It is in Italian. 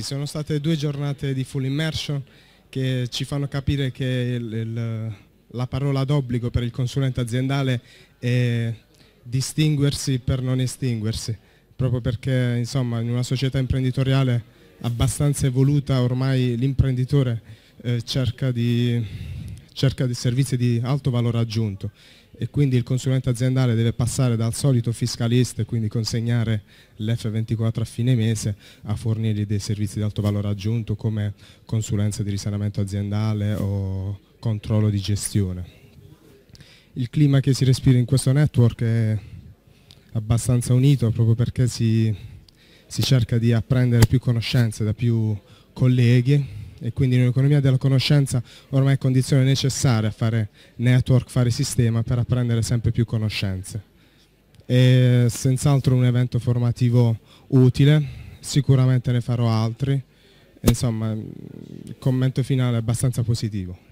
Sono state due giornate di full immersion che ci fanno capire che il, il, la parola d'obbligo per il consulente aziendale è distinguersi per non estinguersi, proprio perché insomma, in una società imprenditoriale abbastanza evoluta ormai l'imprenditore eh, cerca di cerca dei servizi di alto valore aggiunto e quindi il consulente aziendale deve passare dal solito fiscalista e quindi consegnare l'F24 a fine mese a fornirgli dei servizi di alto valore aggiunto come consulenza di risanamento aziendale o controllo di gestione. Il clima che si respira in questo network è abbastanza unito proprio perché si, si cerca di apprendere più conoscenze da più colleghi e quindi in un'economia della conoscenza ormai è condizione necessaria a fare network, fare sistema per apprendere sempre più conoscenze. È senz'altro un evento formativo utile, sicuramente ne farò altri, insomma il commento finale è abbastanza positivo.